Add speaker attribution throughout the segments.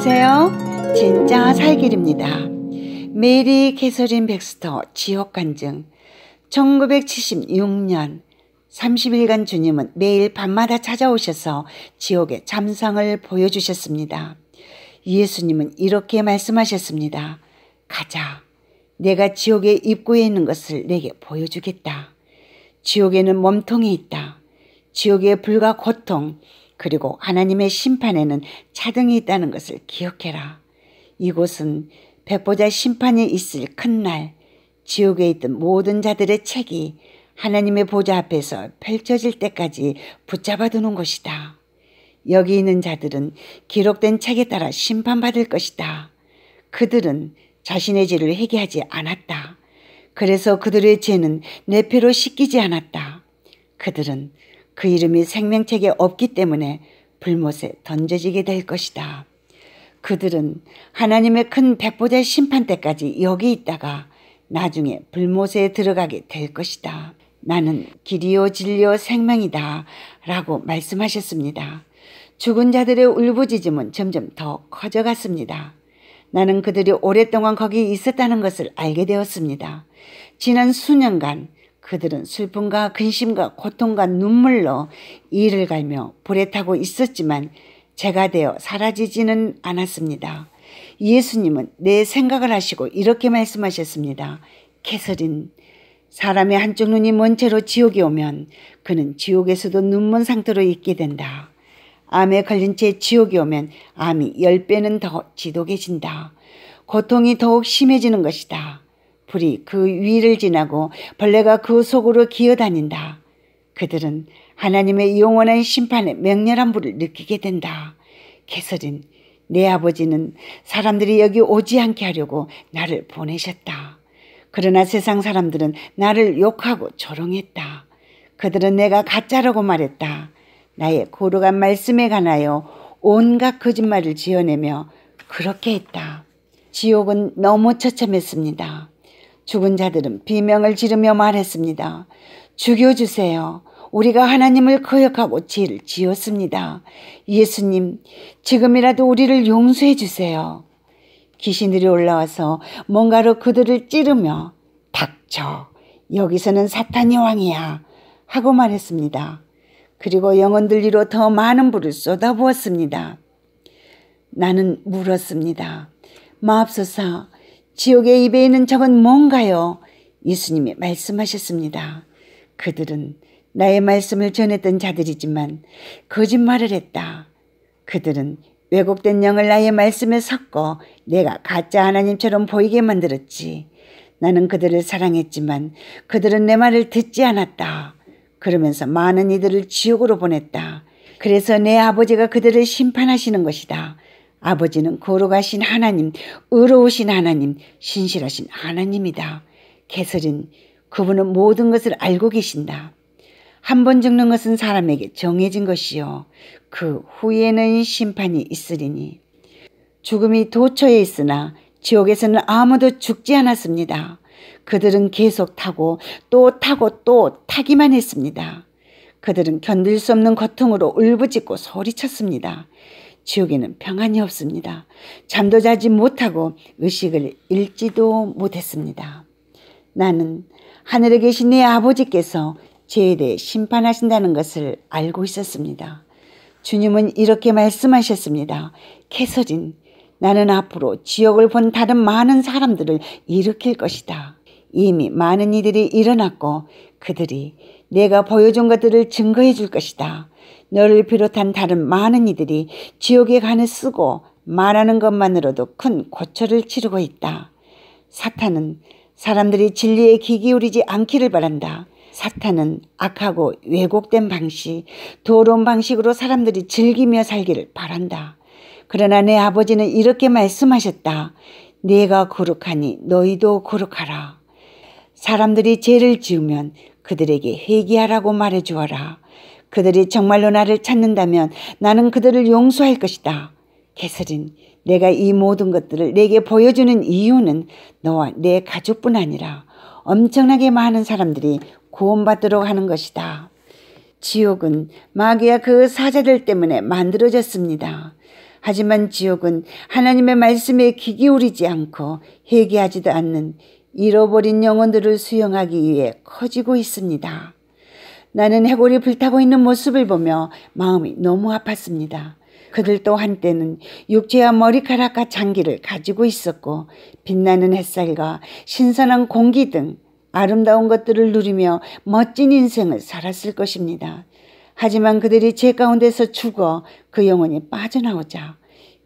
Speaker 1: 안녕하세요. 진짜 살길입니다. 메리 캐서린 백스터 지옥 간증 1976년 30일간 주님은 매일 밤마다 찾아오셔서 지옥의 참상을 보여주셨습니다. 예수님은 이렇게 말씀하셨습니다. 가자. 내가 지옥의 입구에 있는 것을 내게 보여주겠다. 지옥에는 몸통이 있다. 지옥의 불과 고통, 그리고 하나님의 심판에는 차등이 있다는 것을 기억해라. 이곳은 백보자 심판이 있을 큰 날, 지옥에 있던 모든 자들의 책이 하나님의 보좌 앞에서 펼쳐질 때까지 붙잡아 두는 것이다. 여기 있는 자들은 기록된 책에 따라 심판받을 것이다. 그들은 자신의 죄를 회개하지 않았다. 그래서 그들의 죄는 내 피로 씻기지 않았다. 그들은 그 이름이 생명책에 없기 때문에 불못에 던져지게 될 것이다. 그들은 하나님의 큰백보좌 심판 때까지 여기 있다가 나중에 불못에 들어가게 될 것이다. 나는 길이요 진리요 생명이다 라고 말씀하셨습니다. 죽은 자들의 울부짖음은 점점 더 커져갔습니다. 나는 그들이 오랫동안 거기 있었다는 것을 알게 되었습니다. 지난 수년간 그들은 슬픔과 근심과 고통과 눈물로 이를 갈며 불에 타고 있었지만 제가 되어 사라지지는 않았습니다. 예수님은 내 생각을 하시고 이렇게 말씀하셨습니다. 캐서린, 사람의 한쪽 눈이 먼 채로 지옥에 오면 그는 지옥에서도 눈먼 상태로 있게 된다. 암에 걸린 채 지옥에 오면 암이 10배는 더 지독해진다. 고통이 더욱 심해지는 것이다. 불이 그 위를 지나고 벌레가 그 속으로 기어다닌다. 그들은 하나님의 영원한 심판에 맹렬한 불을 느끼게 된다. 개설인 내 아버지는 사람들이 여기 오지 않게 하려고 나를 보내셨다. 그러나 세상 사람들은 나를 욕하고 조롱했다. 그들은 내가 가짜라고 말했다. 나의 고루한 말씀에 관하여 온갖 거짓말을 지어내며 그렇게 했다. 지옥은 너무 처참했습니다. 죽은 자들은 비명을 지르며 말했습니다. 죽여주세요. 우리가 하나님을 거역하고 죄를 지었습니다. 예수님, 지금이라도 우리를 용서해 주세요. 귀신들이 올라와서 뭔가로 그들을 찌르며 닥쳐. 여기서는 사탄이 왕이야. 하고 말했습니다. 그리고 영혼들 위로 더 많은 불을 쏟아부었습니다. 나는 물었습니다. 마옵소사, 지옥의 입에 있는 적은 뭔가요? 예수님이 말씀하셨습니다. 그들은 나의 말씀을 전했던 자들이지만 거짓말을 했다. 그들은 왜곡된 영을 나의 말씀에 섞어 내가 가짜 하나님처럼 보이게 만들었지. 나는 그들을 사랑했지만 그들은 내 말을 듣지 않았다. 그러면서 많은 이들을 지옥으로 보냈다. 그래서 내 아버지가 그들을 심판하시는 것이다. 아버지는 거룩하신 하나님, 의로우신 하나님, 신실하신 하나님이다. 개서린 그분은 모든 것을 알고 계신다. 한 번 죽는 것은 사람에게 정해진 것이요. 그 후에는 심판이 있으리니. 죽음이 도처에 있으나 지옥에서는 아무도 죽지 않았습니다. 그들은 계속 타고 또 타고 또 타기만 했습니다. 그들은 견딜 수 없는 고통으로 울부짖고 소리쳤습니다. 지옥에는 평안이 없습니다. 잠도 자지 못하고 의식을 읽지도 못했습니다. 나는 하늘에 계신 내 아버지께서 죄에 대해 심판하신다는 것을 알고 있었습니다. 주님은 이렇게 말씀하셨습니다. 캐서린, 나는 앞으로 지옥을 본 다른 많은 사람들을 일으킬 것이다. 이미 많은 이들이 일어났고 그들이 내가 보여준 것들을 증거해 줄 것이다. 너를 비롯한 다른 많은 이들이 지옥에 간을 쓰고 말하는 것만으로도 큰 고초를 치르고 있다. 사탄은 사람들이 진리에 귀 기울이지 않기를 바란다. 사탄은 악하고 왜곡된 방식, 도로 방식으로 사람들이 즐기며 살기를 바란다. 그러나 내 아버지는 이렇게 말씀하셨다. 내가 거룩하니 너희도 거룩하라. 사람들이 죄를 지으면 그들에게 회개하라고 말해 주어라. 그들이 정말로 나를 찾는다면 나는 그들을 용서할 것이다. 캐서린, 내가 이 모든 것들을 내게 보여주는 이유는 너와 내 가족뿐 아니라 엄청나게 많은 사람들이 구원받도록 하는 것이다. 지옥은 마귀와 그 사자들 때문에 만들어졌습니다. 하지만 지옥은 하나님의 말씀에 귀 기울이지 않고 회개하지도 않는 잃어버린 영혼들을 수용하기 위해 커지고 있습니다. 나는 해골이 불타고 있는 모습을 보며 마음이 너무 아팠습니다. 그들도 한때는 육체와 머리카락과 장기를 가지고 있었고 빛나는 햇살과 신선한 공기 등 아름다운 것들을 누리며 멋진 인생을 살았을 것입니다. 하지만 그들이 제 가운데서 죽어 그 영혼이 빠져나오자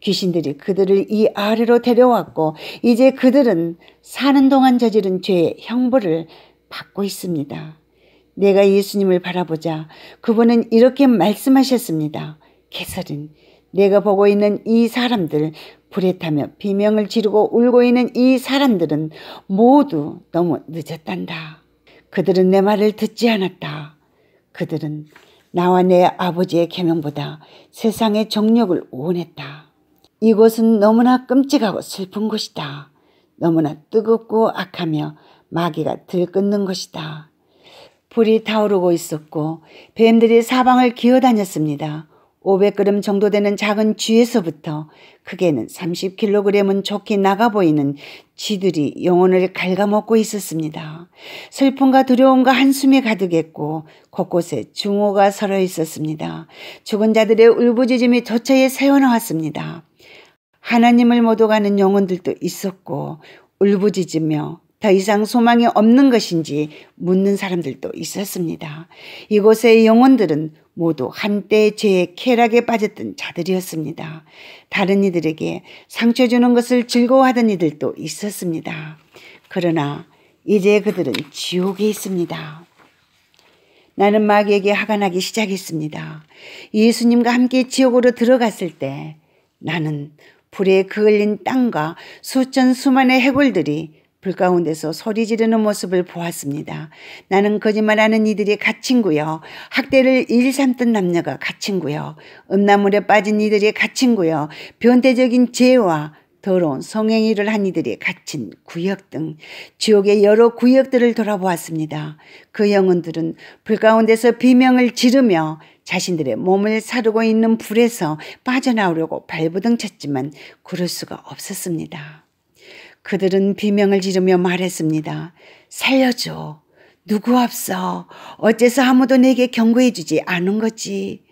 Speaker 1: 귀신들이 그들을 이 아래로 데려왔고 이제 그들은 사는 동안 저지른 죄의 형벌을 받고 있습니다. 내가 예수님을 바라보자 그분은 이렇게 말씀하셨습니다. 개설은 내가 보고 있는 이 사람들 불에 타며 비명을 지르고 울고 있는 이 사람들은 모두 너무 늦었단다. 그들은 내 말을 듣지 않았다. 그들은 나와 내 아버지의 계명보다 세상의 정력을 원했다. 이곳은 너무나 끔찍하고 슬픈 곳이다. 너무나 뜨겁고 악하며 마귀가 들끓는 곳이다 불이 타오르고 있었고 뱀들이 사방을 기어다녔습니다. 500g 정도 되는 작은 쥐에서부터 크게는 30kg은 좋게 나가 보이는 쥐들이 영혼을 갉아먹고 있었습니다. 슬픔과 두려움과 한숨이 가득했고 곳곳에 증오가 서려 있었습니다. 죽은 자들의 울부짖음이 도처에 새어나왔습니다. 하나님을 모두 가는 영혼들도 있었고 울부짖으며 더 이상 소망이 없는 것인지 묻는 사람들도 있었습니다. 이곳의 영혼들은 모두 한때 죄의 쾌락에 빠졌던 자들이었습니다. 다른 이들에게 상처 주는 것을 즐거워하던 이들도 있었습니다. 그러나 이제 그들은 지옥에 있습니다. 나는 마귀에게 하가 나기 시작했습니다. 예수님과 함께 지옥으로 들어갔을 때 나는 불에 그을린 땅과 수천 수만의 해골들이 불 가운데서 소리 지르는 모습을 보았습니다. 나는 거짓말하는 이들이 갇힌구요. 학대를 일삼던 남녀가 갇힌구요. 음란물에 빠진 이들이 갇힌구요. 변태적인 죄와 더러운 성행위를 한 이들이 갇힌 구역 등 지옥의 여러 구역들을 돌아보았습니다. 그 영혼들은 불 가운데서 비명을 지르며 자신들의 몸을 사르고 있는 불에서 빠져나오려고 발부둥 쳤지만 그럴 수가 없었습니다. 그들은 비명을 지르며 말했습니다. 살려줘. 누구 앞서? 어째서 아무도 내게 경고해주지 않은 거지?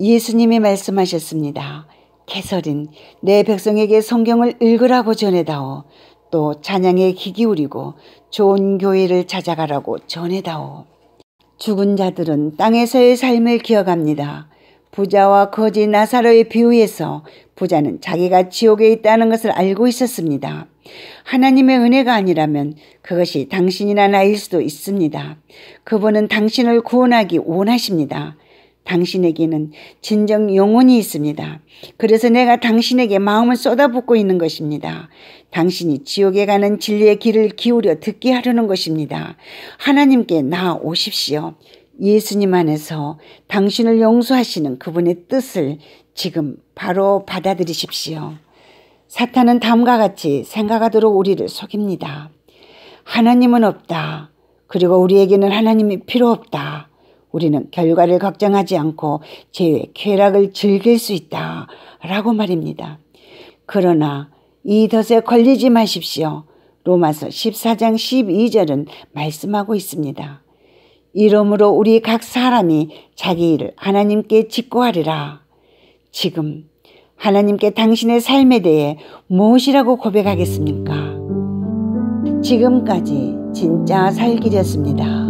Speaker 1: 예수님이 말씀하셨습니다. 개설인, 내 백성에게 성경을 읽으라고 전해다오. 또 찬양에 귀 기울이고 좋은 교회를 찾아가라고 전해다오. 죽은 자들은 땅에서의 삶을 기억합니다. 부자와 거지 나사로의 비유에서 부자는 자기가 지옥에 있다는 것을 알고 있었습니다. 하나님의 은혜가 아니라면 그것이 당신이나 나일 수도 있습니다. 그분은 당신을 구원하기 원하십니다. 당신에게는 진정 영혼이 있습니다. 그래서 내가 당신에게 마음을 쏟아붓고 있는 것입니다. 당신이 지옥에 가는 진리의 귀를 기울여 듣게 하려는 것입니다. 하나님께 나오십시오. 예수님 안에서 당신을 용서하시는 그분의 뜻을 지금 바로 받아들이십시오. 사탄은 다음과 같이 생각하도록 우리를 속입니다. 하나님은 없다. 그리고 우리에게는 하나님이 필요 없다. 우리는 결과를 걱정하지 않고 죄의 쾌락을 즐길 수 있다. 라고 말입니다. 그러나 이 덫에 걸리지 마십시오. 로마서 14장 12절은 말씀하고 있습니다. 이러므로 우리 각 사람이 자기 일을 하나님께 직구하리라. 지금 하나님께 당신의 삶에 대해 무엇이라고 고백하겠습니까? 지금까지 진짜 살기였습니다.